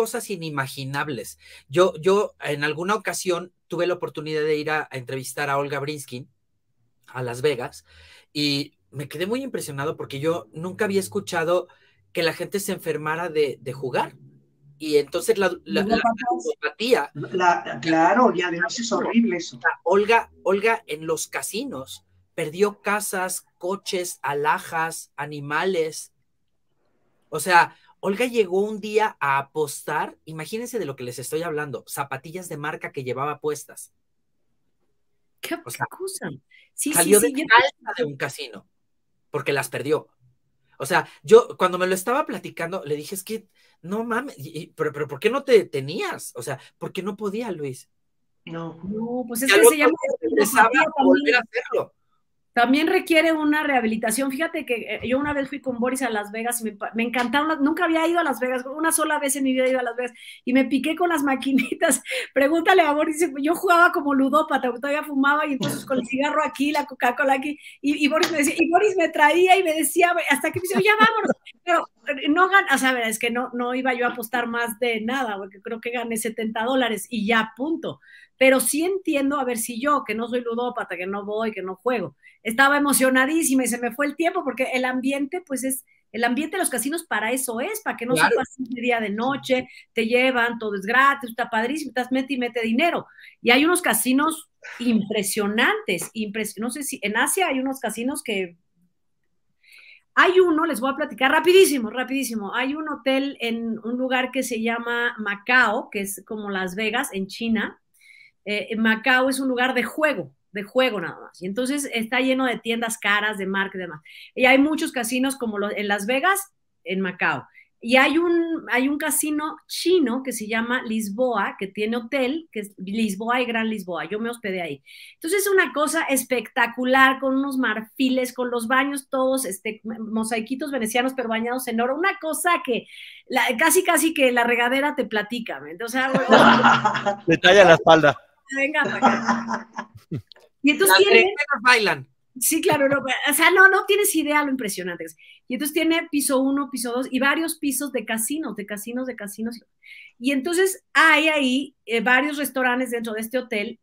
cosas inimaginables. Yo, yo en alguna ocasión tuve la oportunidad de ir a, entrevistar a Olga Brinskin a Las Vegas y me quedé muy impresionado porque yo nunca había escuchado que la gente se enfermara de, jugar. Y entonces la, la, claro, ya además es horrible eso. Olga, Olga en los casinos perdió casas, coches, alhajas, animales. O sea, Olga llegó un día a apostar, imagínense de lo que les estoy hablando, zapatillas de marca que llevaba puestas. ¿Qué cosa? Sí, salió sí, sí, de de un casino porque las perdió. O sea, yo cuando me lo estaba platicando, le dije, es que no mames, pero, ¿por qué no te tenías? O sea, ¿por qué no podía, Luis? No, no pues es que se llama volver a hacerlo. También requiere una rehabilitación. Fíjate que eh, yo una vez fui con Boris a Las Vegas y me, me encantaron, nunca había ido a Las Vegas, una sola vez en mi vida he ido a Las Vegas y me piqué con las maquinitas. Pregúntale a Boris, yo jugaba como ludópata, todavía fumaba y entonces con el cigarro aquí, la Coca-Cola aquí, y, y, Boris me decía, y Boris me traía y me decía, hasta que me dice, ya vámonos. Pero no gana a saber es que no, no iba yo a apostar más de nada, porque creo que gané 70 dólares y ya, punto. Pero sí entiendo, a ver, si yo, que no soy ludópata, que no voy, que no juego, estaba emocionadísima y se me fue el tiempo, porque el ambiente, pues es, el ambiente de los casinos para eso es, para que no se pase de día de noche, te llevan, todo es gratis, está padrísimo, estás mete y mete dinero. Y hay unos casinos impresionantes, no sé si en Asia hay unos casinos que hay uno, les voy a platicar rapidísimo, rapidísimo. Hay un hotel en un lugar que se llama Macao, que es como Las Vegas, en China. Eh, eh, Macao es un lugar de juego, de juego nada más. Y entonces está lleno de tiendas caras, de marca y demás. Y hay muchos casinos como los, en Las Vegas, en Macao. Y hay un, hay un casino chino que se llama Lisboa, que tiene hotel, que es Lisboa y Gran Lisboa. Yo me hospedé ahí. Entonces es una cosa espectacular, con unos marfiles, con los baños todos, este, mosaiquitos venecianos, pero bañados en oro. Una cosa que casi, casi que la regadera te platica. ¿me? Entonces, la espalda. Venga, acá. Y entonces bailan. Sí, claro, no, pues, o sea, no, tienes idea lo impresionante Y entonces tiene piso uno, piso dos y varios pisos de casinos, de casinos, de casinos. Y entonces hay ahí eh, varios restaurantes dentro de este hotel,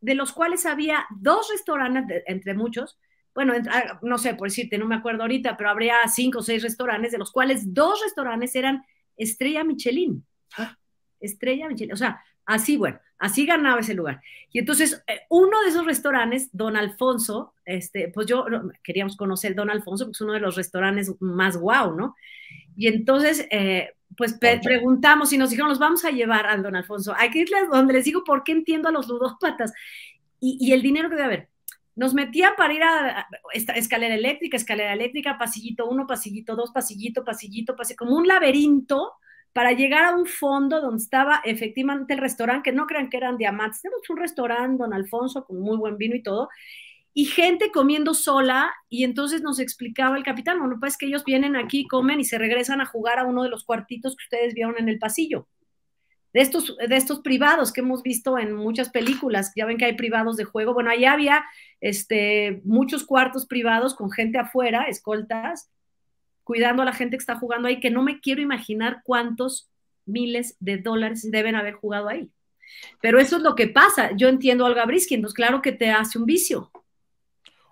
de los cuales había dos restaurantes, entre muchos, bueno, ah, no sé, por decirte, no me acuerdo ahorita, pero habría cinco o seis restaurantes, de los cuales dos restaurantes eran Estrella Michelin. Ah estrella o sea, así, bueno, así ganaba ese lugar. Y entonces, eh, uno de esos restaurantes, Don Alfonso, este, pues yo queríamos conocer Don Alfonso, porque es uno de los restaurantes más guau, ¿no? Y entonces, eh, pues preguntamos y nos dijeron, nos vamos a llevar al Don Alfonso. aquí es donde les digo por qué entiendo a los ludópatas y, y el dinero que debe haber. Nos metía para ir a esta escalera eléctrica, escalera eléctrica, pasillito uno, pasillito dos, pasillito, pasillito, pasillito, como un laberinto para llegar a un fondo donde estaba efectivamente el restaurante, que no crean que eran diamantes, tenemos un restaurante, don Alfonso, con muy buen vino y todo, y gente comiendo sola, y entonces nos explicaba el capitán, bueno, pues que ellos vienen aquí, comen y se regresan a jugar a uno de los cuartitos que ustedes vieron en el pasillo. De estos, de estos privados que hemos visto en muchas películas, ya ven que hay privados de juego, bueno, ahí había este, muchos cuartos privados con gente afuera, escoltas, cuidando a la gente que está jugando ahí, que no me quiero imaginar cuántos miles de dólares deben haber jugado ahí. Pero eso es lo que pasa. Yo entiendo al brisky, claro que te hace un vicio.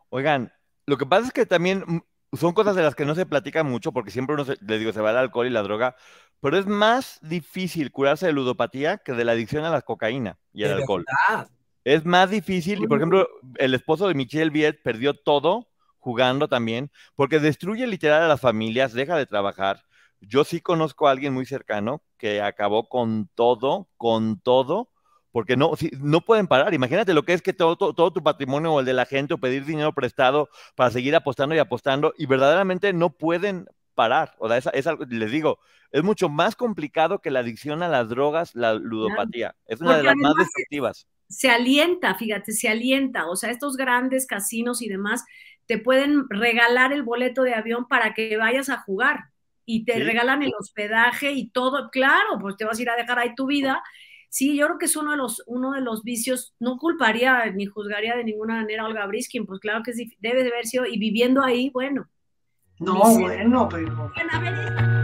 Oigan, lo que pasa es que también son cosas de las que no se platica mucho, porque siempre uno, digo, se va el alcohol y la droga, pero es más difícil curarse de ludopatía que de la adicción a la cocaína y al alcohol. Es más difícil, y por ejemplo, el esposo de Michelle Viet perdió todo jugando también, porque destruye literal a las familias, deja de trabajar. Yo sí conozco a alguien muy cercano que acabó con todo, con todo, porque no, no pueden parar. Imagínate lo que es que todo, todo, tu patrimonio o el de la gente o pedir dinero prestado para seguir apostando y apostando y verdaderamente no pueden parar. O sea, es algo. les digo, es mucho más complicado que la adicción a las drogas, la ludopatía. Es una de las más destructivas se alienta, fíjate, se alienta. O sea, estos grandes casinos y demás te pueden regalar el boleto de avión para que vayas a jugar y te regalan el hospedaje y todo. Claro, pues te vas a ir a dejar ahí tu vida. Sí, yo creo que es uno de los, uno de los vicios, no culparía ni juzgaría de ninguna manera a Olga Briskin, pues claro que debe de haber sido, y viviendo ahí, bueno. No, bueno, pero...